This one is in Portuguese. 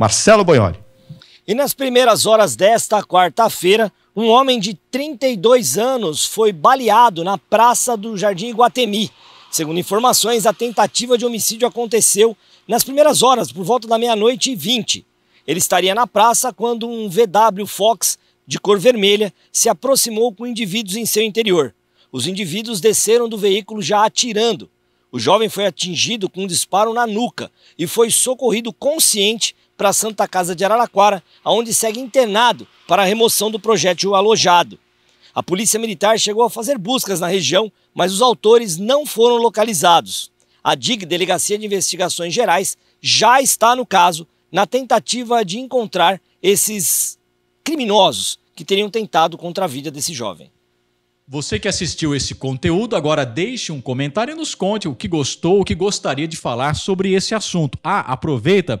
Marcelo Boioli. E nas primeiras horas desta quarta-feira, um homem de 32 anos foi baleado na praça do Jardim Iguatemi. Segundo informações, a tentativa de homicídio aconteceu nas primeiras horas, por volta da meia-noite e 20. Ele estaria na praça quando um VW Fox de cor vermelha se aproximou com indivíduos em seu interior. Os indivíduos desceram do veículo já atirando. O jovem foi atingido com um disparo na nuca e foi socorrido consciente para a Santa Casa de Araraquara, aonde segue internado para a remoção do projétil alojado. A polícia militar chegou a fazer buscas na região, mas os autores não foram localizados. A DIG, Delegacia de Investigações Gerais, já está no caso na tentativa de encontrar esses criminosos que teriam tentado contra a vida desse jovem. Você que assistiu esse conteúdo, agora deixe um comentário e nos conte o que gostou, o que gostaria de falar sobre esse assunto. Ah, aproveita,